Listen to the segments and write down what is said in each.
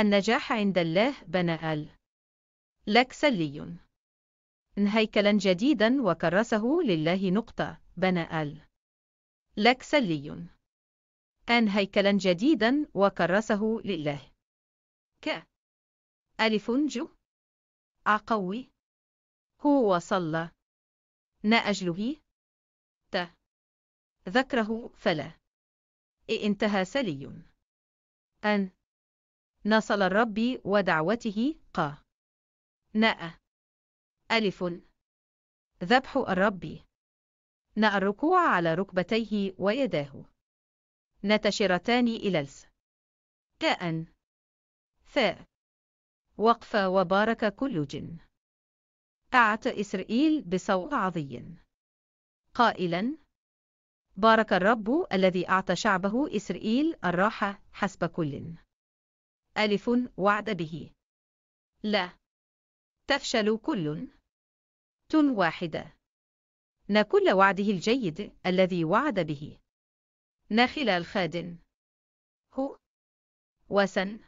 النجاح عند الله بنى لك سلي هيكلا جديدا وكرسه لله نقطة بنى لك سلي أن هيكلا جديدا وكرسه لله ك ألف جو أقوي هو صلى نأجله ت ذكره فلا انتهى سلي أن نصل الرب ودعوته ق ناء ألف ذبح الرب ناء الركوع على ركبتيه ويداه نتشرتان إلى الس كأن ثاء وقف وبارك كل جن أعت إسرائيل بصوت عظي قائلا بارك الرب الذي أعطى شعبه إسرائيل الراحة حسب كل ألف وعد به لا تفشل كل تن واحدة ن كل وعده الجيد الذي وعد به خلال الخادن هو وسن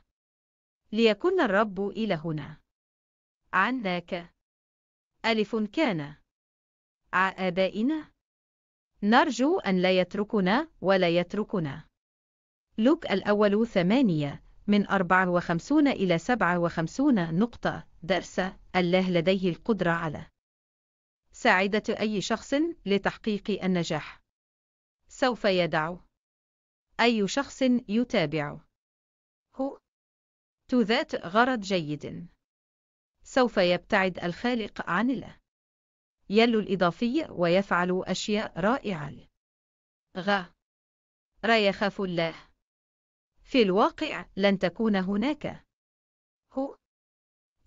ليكن الرب إلهنا هنا عناك ألف كان ع آبائنا نرجو أن لا يتركنا ولا يتركنا لوك الأول ثمانية من 54 إلى 57 نقطة درس الله لديه القدرة على ساعدة أي شخص لتحقيق النجاح سوف يدع أي شخص يتابع هو تو ذات غرض جيد سوف يبتعد الخالق عن له يل الإضافي ويفعل أشياء رائعة غ را يخاف الله في الواقع لن تكون هناك هو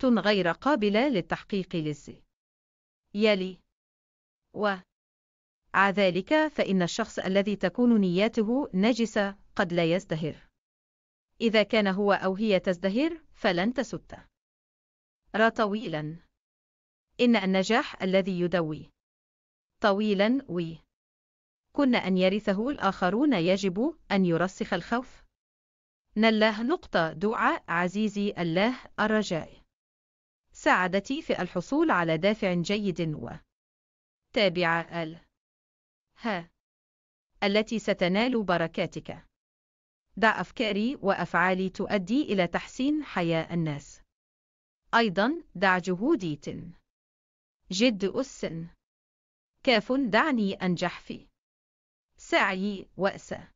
غير قابلة للتحقيق للزي يلي و ذلك فإن الشخص الذي تكون نياته نجسة قد لا يزدهر إذا كان هو أو هي تزدهر فلن تسد را طويلا إن النجاح الذي يدوي طويلا وي كن أن يرثه الآخرون يجب أن يرسخ الخوف نله نقطة دعاء عزيزي الله الرجاء ساعدتي في الحصول على دافع جيد و تابع ال ها التي ستنال بركاتك دع أفكاري وأفعالي تؤدي إلى تحسين حياة الناس أيضا دع جهودي تن جد أسن كاف دعني أنجح في سعي وأسى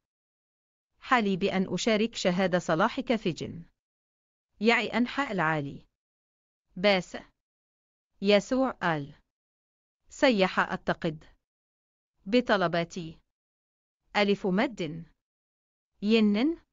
حالي بأن أشارك شهادة صلاحك في جن يعي أنحاء العالي باس يسوع قال سيح أتقد بطلباتي ألف مد ينن